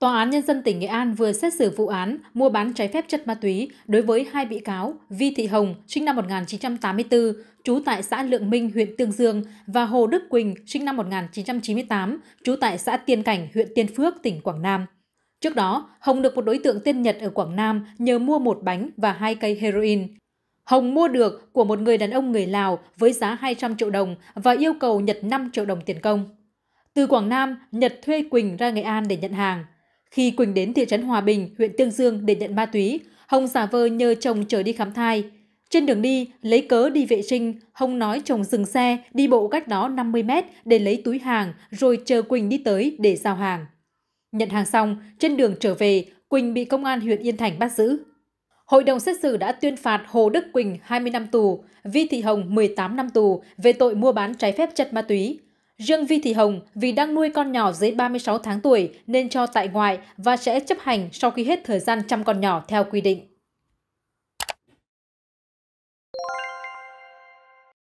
Tòa án Nhân dân tỉnh Nghệ An vừa xét xử vụ án mua bán trái phép chất ma túy đối với hai bị cáo Vi Thị Hồng, sinh năm 1984, trú tại xã Lượng Minh, huyện Tương Dương và Hồ Đức Quỳnh, sinh năm 1998, trú tại xã Tiên Cảnh, huyện Tiên Phước, tỉnh Quảng Nam. Trước đó, Hồng được một đối tượng tên Nhật ở Quảng Nam nhờ mua một bánh và hai cây heroin. Hồng mua được của một người đàn ông người Lào với giá 200 triệu đồng và yêu cầu Nhật 5 triệu đồng tiền công. Từ Quảng Nam, Nhật thuê Quỳnh ra Nghệ An để nhận hàng – khi Quỳnh đến thị trấn Hòa Bình, huyện Tương Dương để nhận ma túy, Hồng giả vờ nhờ chồng chở đi khám thai. Trên đường đi, lấy cớ đi vệ sinh, Hồng nói chồng dừng xe, đi bộ cách đó 50 mét để lấy túi hàng, rồi chờ Quỳnh đi tới để giao hàng. Nhận hàng xong, trên đường trở về, Quỳnh bị công an huyện Yên Thành bắt giữ. Hội đồng xét xử đã tuyên phạt Hồ Đức Quỳnh 20 năm tù, Vi Thị Hồng 18 năm tù về tội mua bán trái phép chất ma túy, Riêng Vi Thị Hồng vì đang nuôi con nhỏ dưới 36 tháng tuổi nên cho tại ngoại và sẽ chấp hành sau khi hết thời gian chăm con nhỏ theo quy định.